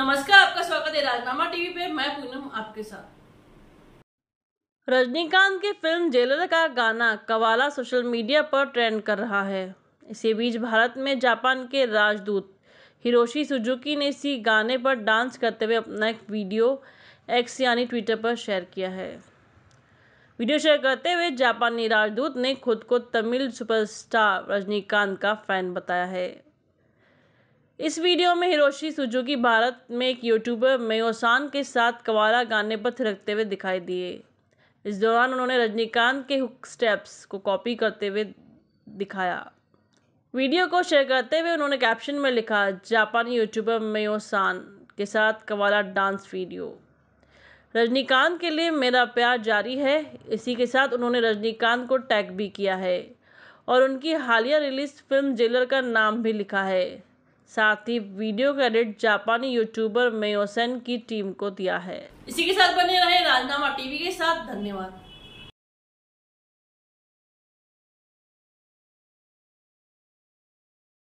नमस्कार आपका स्वागत है राजनामा टीवी पे मैं पूनम आपके साथ रजनीकांत की फिल्म जेलर का गाना कवाला सोशल मीडिया पर ट्रेंड कर रहा है इसी बीच भारत में जापान के राजदूत हिरोशी सुजुकी ने इसी गाने पर डांस करते हुए अपना एक वीडियो एक्स यानी ट्विटर पर शेयर किया है वीडियो शेयर करते हुए जापानी राजदूत ने खुद को तमिल सुपरस्टार रजनीकांत का फैन बताया है इस वीडियो में हिरोशी सुजुकी भारत में एक यूट्यूबर मेयोसान के साथ कवाला गाने पर थिरकते हुए दिखाई दिए इस दौरान उन्होंने रजनीकांत के हुक स्टेप्स को कॉपी करते हुए दिखाया वीडियो को शेयर करते हुए उन्होंने कैप्शन में लिखा जापानी यूट्यूबर मेयोसान के साथ कवाला डांस वीडियो रजनीकांत के लिए मेरा प्यार जारी है इसी के साथ उन्होंने रजनीकांत को टैग भी किया है और उनकी हालिया रिलीज फिल्म जेलर का नाम भी लिखा है साथ ही वीडियो क्रेडिट जापानी यूट्यूबर मेयोसेन की टीम को दिया है इसी के साथ बने रहे राजनामा टीवी के साथ धन्यवाद